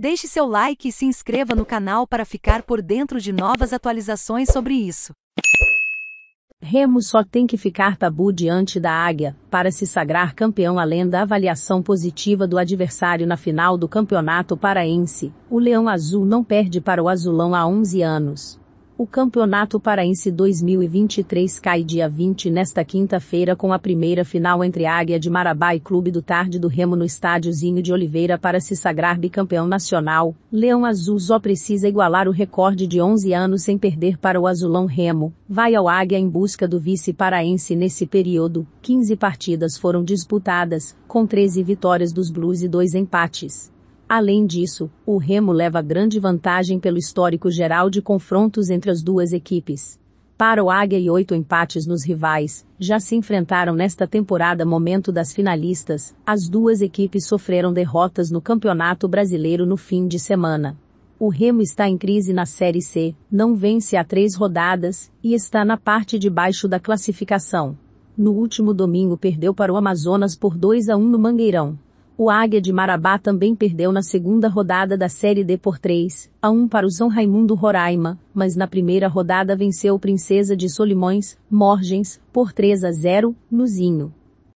Deixe seu like e se inscreva no canal para ficar por dentro de novas atualizações sobre isso. Remo só tem que ficar tabu diante da águia, para se sagrar campeão além da avaliação positiva do adversário na final do Campeonato Paraense. O Leão Azul não perde para o Azulão há 11 anos. O Campeonato Paraense 2023 cai dia 20 nesta quinta-feira com a primeira final entre Águia de Marabá e Clube do Tarde do Remo no estádiozinho de Oliveira para se sagrar bicampeão nacional. Leão Azul só precisa igualar o recorde de 11 anos sem perder para o Azulão Remo. Vai ao Águia em busca do vice paraense nesse período. 15 partidas foram disputadas, com 13 vitórias dos Blues e dois empates. Além disso, o Remo leva grande vantagem pelo histórico geral de confrontos entre as duas equipes. Para o Águia e oito empates nos rivais, já se enfrentaram nesta temporada momento das finalistas, as duas equipes sofreram derrotas no Campeonato Brasileiro no fim de semana. O Remo está em crise na Série C, não vence há três rodadas, e está na parte de baixo da classificação. No último domingo perdeu para o Amazonas por 2 a 1 no Mangueirão. O Águia de Marabá também perdeu na segunda rodada da Série D por 3 a 1 para o São Raimundo Roraima, mas na primeira rodada venceu o Princesa de Solimões, Morgens, por 3 a 0, no Zinho.